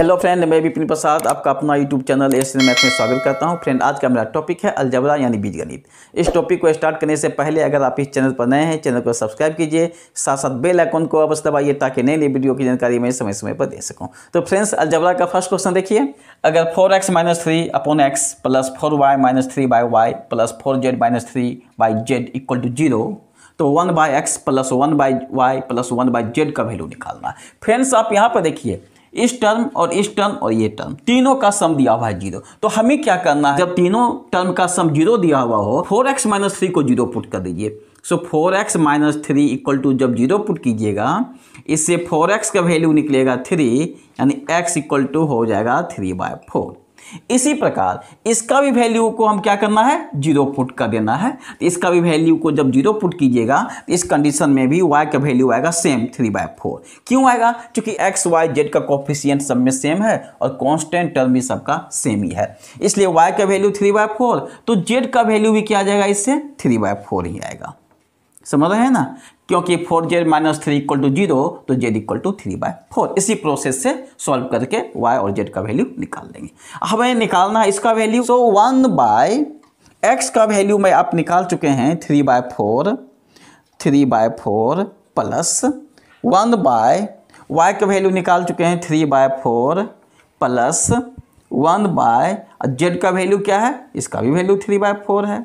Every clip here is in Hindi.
हेलो फ्रेंड मैं विपिन प्रसाद आपका अपना YouTube channel S N math में स्वागत करता हूं फ्रेंड आज का मेरा टॉपिक है अलजबरा यानी बीजगणित इस टॉपिक को स्टार्ट करने से पहले अगर आप इस चैनल पर नए हैं चैनल को सब्सक्राइब कीजिए साथ साथ बेल आइकन को अवश्य दबाइए ताकि नई नई वीडियो की जानकारी मैं समय समय पर दे सकूँ तो फ्रेंड्स अलजबरा का फर्स्ट क्वेश्चन देखिए अगर four x minus three upon x plus four y minus three by y plus four z minus three by z equal to zero तो one by x plus one by y plus one by z का वैल्यू निकालना फ्रेंड्स आप यहाँ पर देखिए इस टर्म और इस टर्म और ये टर्म तीनों का सम दिया हुआ है जीरो तो हमें क्या करना है जब तीनों टर्म का सम जीरो दिया हुआ हो फोर एक्स माइनस थ्री को जीरो पुट कर दीजिए so four x minus three equal to जब जीरो पुट कीजिएगा इससे फोर एक्स का वैल्यू निकलेगा थ्री यानी एक्स इक्वल टू हो जाएगा थ्री बाय फोर इसी प्रकार इसका भी वैल्यू को हम क्या करना है जीरो पुट कर देना है तो इसका भी वैल्यू को जब जीरो पुट कीजिएगा तो इस कंडीशन में भी वाई का वैल्यू आएगा सेम थ्री बाय फोर क्यों आएगा क्योंकि एक्स वाई जेड का कॉफिशियंट सब में सेम है और कॉन्स्टेंट टर्म भी सबका सेम ही है इसलिए वाई का वैल्यू थ्री बाय फोर तो जेड का वैल्यू भी क्या आ जाएगा इससे थ्री बाय फोर ही आएगा समझ रहे हैं ना क्योंकि four z minus three equal to zero तो z equal to three by four इसी प्रोसेस से सॉल्व करके वाई और जेड का वैल्यू निकाल देंगे हमें निकालना है इसका value so one by x का वैल्यू मैं आप निकाल चुके हैं three by four three by four plus one by y का वैल्यू निकाल चुके हैं three by four plus one by z का वैल्यू क्या है इसका भी वैल्यू थ्री बाय फोर है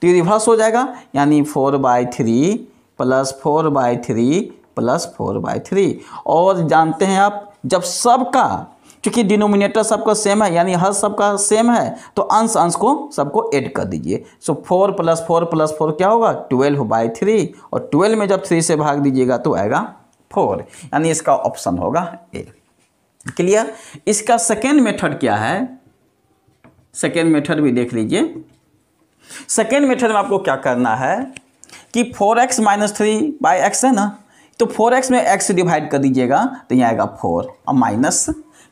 तो ये रिवर्स हो जाएगा यानी four by three plus four by three plus four by three और जानते हैं आप जब सबका क्योंकि डिनोमिनेटर सबका सेम है यानी हर सबका सेम है तो अंश अंश को सबको ऐड कर दीजिए so four plus four plus four क्या होगा ट्वेल्व बाई थ्री और ट्वेल्व में जब थ्री से भाग दीजिएगा तो आएगा फोर यानी इसका ऑप्शन होगा ए क्लियर इसका सेकेंड मेथड क्या है सेकेंड मेथड भी देख लीजिए सेकेंड मेथड में आपको क्या करना है कि four x minus three by x है ना तो फोर एक्स में एक्स डिवाइड कर दीजिएगा तो यहाँ आएगा फोर और माइनस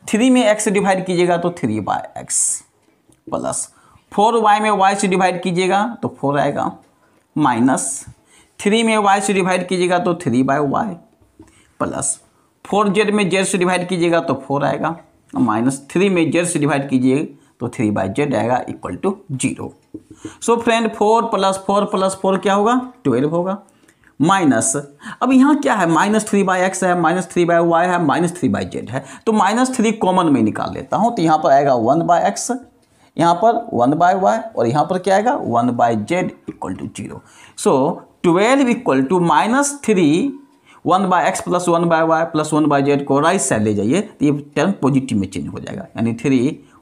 थ्री में एक्स डिवाइड कीजिएगा तो three by x plus four Y में वाई से डिवाइड कीजिएगा तो फोर आएगा माइनस थ्री में वाई से डिवाइड कीजिएगा तो three by y plus four Z में जेड से डिवाइड कीजिएगा तो फोर आएगा माइनस थ्री में जेड से डिवाइड कीजिए तो थ्री बाय जेड आएगा equal to zero so friend four plus four plus four क्या होगा ट्वेल्व होगा माइनस अब यहाँ क्या है माइनस थ्री बाई एक्स है माइनस थ्री बाई वाई है माइनस थ्री बाई जेड है तो माइनस थ्री कॉमन में निकाल लेता हूँ तो यहाँ पर आएगा वन बाय एक्स यहाँ पर वन बाय वाई और यहाँ पर क्या आएगा one by z equal to zero so twelve equal to minus three one by x plus one by y plus one by z को राइट साइड ले जाइए तो ये टर्म पॉजिटिव में चेंज हो जाएगा यानी three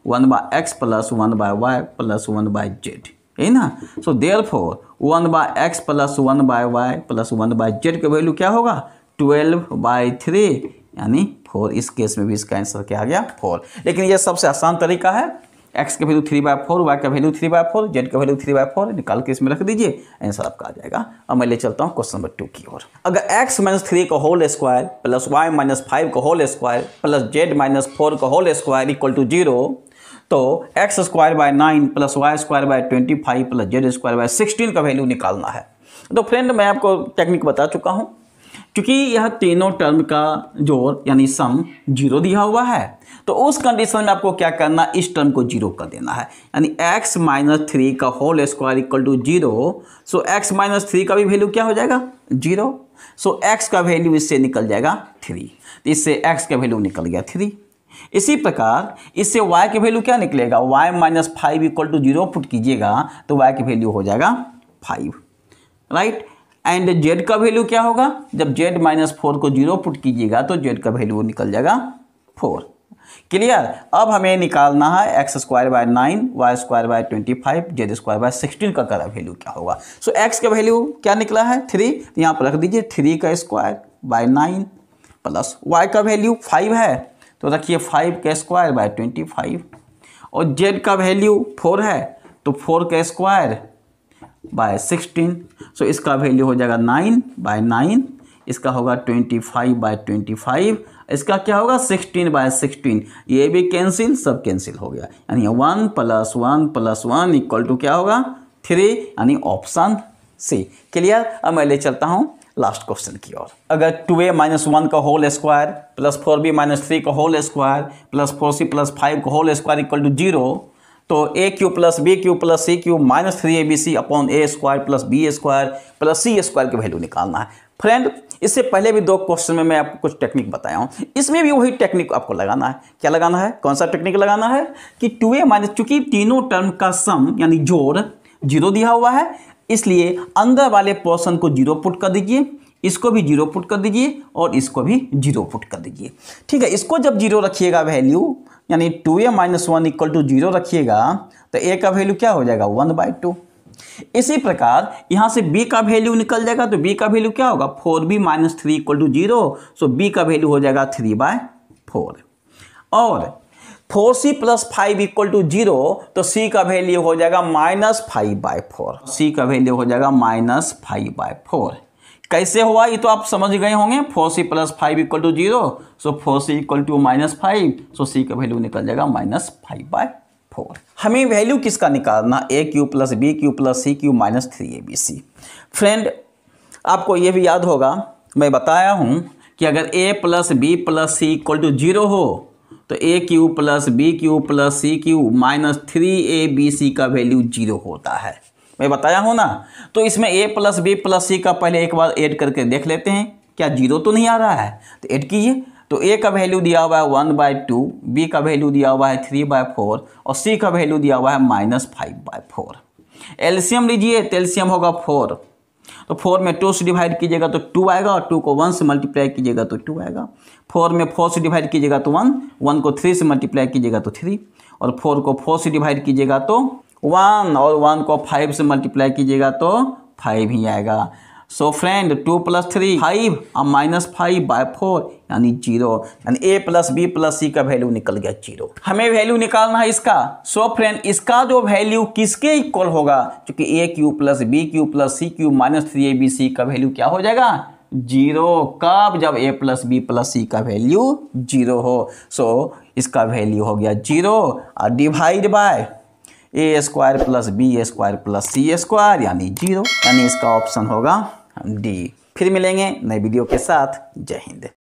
one by x plus one by y plus one by z है ना so therefore one by x plus one by y plus one by z का वैल्यू क्या होगा ट्वेल्व बाई थ्री यानी फोर इस केस में भी इसका आंसर क्या आ गया फोर लेकिन यह सबसे आसान तरीका है एक्स का value three by four y का value three by four z का वैल्यू थ्री बाय फोर निकाल के इसमें रख दीजिए आंसर आपका आ जाएगा अब मैं ले चलता हूँ क्वेश्चन नंबर टू की ओर अगर एक्स माइनस थ्री का whole square plus y minus five का whole square plus z minus four का whole square equal to zero तो x square by nine plus y square by twenty five plus z square by sixteen का वैल्यू निकालना है तो फ्रेंड मैं आपको टेक्निक बता चुका हूँ क्योंकि यह तीनों टर्म का जोड़ यानी सम जीरो दिया हुआ है तो उस कंडीशन में आपको क्या करना इस टर्म को जीरो कर देना है यानी एक्स माइनस थ्री का whole square equal to zero so x minus three का भी वैल्यू क्या हो जाएगा जीरो सो एक्स का वैल्यू इससे निकल जाएगा थ्री तो इससे एक्स का वैल्यू निकल गया थ्री इसी प्रकार इससे y की वैल्यू क्या निकलेगा y minus five equal to zero put कीजिएगा तो y की वैल्यू हो जाएगा फाइव राइट एंड z का वैल्यू क्या होगा जब z माइनस फोर को जीरो फुट कीजिएगा तो z का वैल्यू निकल जाएगा फोर क्लियर अब हमें निकालना है x square by nine y square by twenty five z square by sixteen का करा वैल्यू क्या होगा सो so, एक्स का वैल्यू क्या निकला है थ्री यहाँ पर रख दीजिए थ्री का square by nine plus y का वैल्यू फाइव है तो रखिए फाइव के स्क्वायर बाय ट्वेंटी फाइव और जेड का वैल्यू फोर है तो फोर के स्क्वायर बाय सिक्सटीन सो इसका वैल्यू हो जाएगा नाइन बाय नाइन इसका होगा twenty five by twenty five इसका क्या होगा सिक्सटीन बाय सिक्सटीन ये भी कैंसिल सब कैंसिल हो गया यानी one plus one plus one equal to क्या होगा थ्री यानी ऑप्शन सी क्लियर अब मैं ले चलता हूँ लास्ट क्वेश्चन की ओर अगर टू ए माइनस वन का whole square plus four b minus three का whole square plus four c plus five का whole square equal to zero तो a cube plus b cube plus c cube minus three a b c upon a square plus b square plus c square की वैल्यू निकालना है फ्रेंड इससे पहले भी दो क्वेश्चन में मैं आपको कुछ टेक्निक बताया हूँ इसमें भी वही टेक्निक आपको लगाना है क्या लगाना है कौन सा टेक्निक लगाना है कि टू ए माइनस चूंकि तीनों टर्म का सम यानी जोड़ जीरो दिया हुआ है इसलिए अंदर वाले पोर्सन को जीरो पुट कर दीजिए इसको भी जीरो पुट कर दीजिए और इसको भी जीरो पुट कर दीजिए ठीक है इसको जब जीरो रखिएगा वैल्यू यानी two a minus one equal to zero रखिएगा तो ए का वैल्यू क्या हो जाएगा वन बाई टू इसी प्रकार यहाँ से बी का वैल्यू निकल जाएगा तो बी का वैल्यू क्या होगा four b minus three equal to zero so B का वैल्यू हो जाएगा थ्री बाय फोर और four c plus five equal to zero तो सी का वैल्यू हो जाएगा माइनस फाइव बाई फोर सी का वैल्यू हो जाएगा माइनस फाइव बाई फोर कैसे हुआ ये तो आप समझ गए होंगे four c plus five equal to zero so four c equal to minus five so c का वैल्यू निकल जाएगा माइनस फाइव बाई फोर हमें वैल्यू किसका निकालना a cube plus b cube plus c cube minus three a b c friend आपको ये भी याद होगा मैं बताया हूँ कि अगर a plus b plus c equal to zero हो तो a cube plus b cube plus c cube minus three a b c का वैल्यू जीरो होता है मैं बताया हूँ ना तो इसमें a plus b plus c का पहले एक बार ऐड करके देख लेते हैं क्या जीरो तो नहीं आ रहा है तो ऐड कीजिए तो ए का वैल्यू दिया हुआ है वन बाय टू बी का वैल्यू दिया हुआ है थ्री बाय फोर और सी का वैल्यू दिया हुआ है minus five by four LCM लीजिए तो एल्शियम होगा फोर तो फोर में टू से डिवाइड कीजिएगा तो टू आएगा और टू को वन से मल्टीप्लाई कीजिएगा तो टू आएगा फोर में फोर से डिवाइड कीजिएगा तो वन वन को थ्री से मल्टीप्लाई कीजिएगा तो थ्री और फोर को फोर से डिवाइड कीजिएगा तो वन और वन को फाइव से मल्टीप्लाई कीजिएगा तो फाइव ही आएगा so friend two plus three five और माइनस फाइव बाय फोर यानी जीरो यानी a plus b plus c का वैल्यू निकल गया जीरो हमें वैल्यू निकालना है इसका सो so फ्रेंड इसका जो वैल्यू किसके इक्वल होगा क्योंकि a cube plus b cube plus c cube minus three a b c का वैल्यू क्या हो जाएगा जीरो कब जब a plus b plus c का वैल्यू जीरो हो सो so, इसका वैल्यू हो गया जीरो और divide by a square plus b square plus c square यानी जीरो यानी इसका ऑप्शन होगा डी फिर मिलेंगे नए वीडियो के साथ जय हिंद